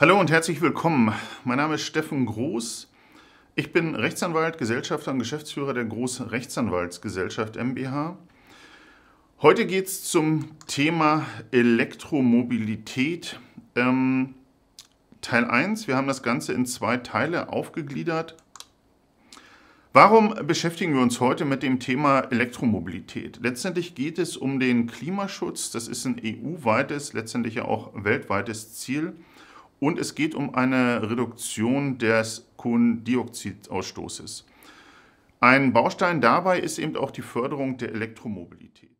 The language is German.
Hallo und herzlich willkommen. Mein Name ist Steffen Groß. Ich bin Rechtsanwalt, Gesellschafter und Geschäftsführer der Groß Rechtsanwaltsgesellschaft MBH. Heute geht es zum Thema Elektromobilität. Ähm, Teil 1. Wir haben das Ganze in zwei Teile aufgegliedert. Warum beschäftigen wir uns heute mit dem Thema Elektromobilität? Letztendlich geht es um den Klimaschutz. Das ist ein EU-weites, letztendlich ja auch weltweites Ziel und es geht um eine Reduktion des Kohlendioxidausstoßes. Ein Baustein dabei ist eben auch die Förderung der Elektromobilität.